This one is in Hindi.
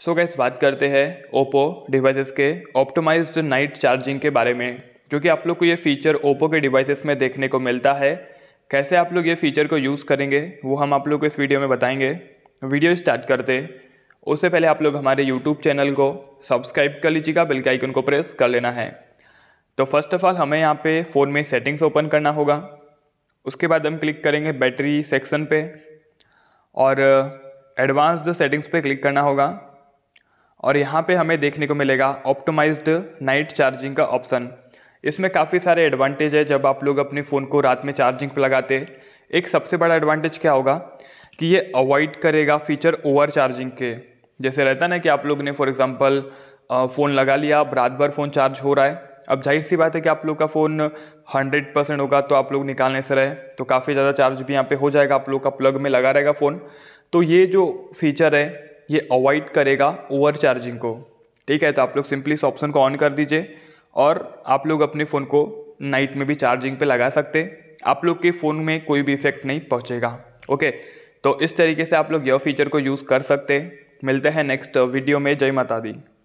सो गैस बात करते हैं ओप्पो डिवाइसेस के ऑप्टोमाइज्ड नाइट चार्जिंग के बारे में जो कि आप लोग को ये फीचर ओप्पो के डिवाइसेस में देखने को मिलता है कैसे आप लोग ये फीचर को यूज़ करेंगे वो हम आप लोग को इस वीडियो में बताएंगे वीडियो स्टार्ट करते उससे पहले आप लोग हमारे यूट्यूब चैनल को सब्सक्राइब कर लीजिएगा बिल्कुल के आइकन को प्रेस कर लेना है तो फर्स्ट ऑफ ऑल हमें यहाँ पे फ़ोन में सेटिंग्स ओपन करना होगा उसके बाद हम क्लिक करेंगे बैटरी सेक्शन पे और एडवांस्ड सेटिंग्स पे क्लिक करना होगा और यहाँ पे हमें देखने को मिलेगा ऑप्टोमाइज्ड नाइट चार्जिंग का ऑप्शन इसमें काफ़ी सारे एडवांटेज है जब आप लोग अपने फ़ोन को रात में चार्जिंग पर लगाते हैं एक सबसे बड़ा एडवांटेज क्या होगा कि ये अवॉइड करेगा फीचर ओवर चार्जिंग के जैसे रहता ना कि आप लोग ने फॉर एग्ज़ाम्पल फ़ोन लगा लिया अब रात भर फ़ोन चार्ज हो रहा है अब जाहिर सी बात है कि आप लोग का फ़ोन 100 परसेंट होगा तो आप लोग निकालने से रहे तो काफ़ी ज़्यादा चार्ज भी यहाँ पे हो जाएगा आप लोग का प्लग में लगा रहेगा फ़ोन तो ये जो फीचर है ये अवॉइड करेगा ओवर चार्जिंग को ठीक है तो आप लोग सिंपली इस ऑप्शन को ऑन कर दीजिए और आप लोग अपने फ़ोन को नाइट में भी चार्जिंग पे लगा सकते आप लोग के फ़ोन में कोई भी इफेक्ट नहीं पहुँचेगा ओके तो इस तरीके से आप लोग यह फीचर को यूज़ कर सकते मिलते हैं नेक्स्ट वीडियो में जय माता दी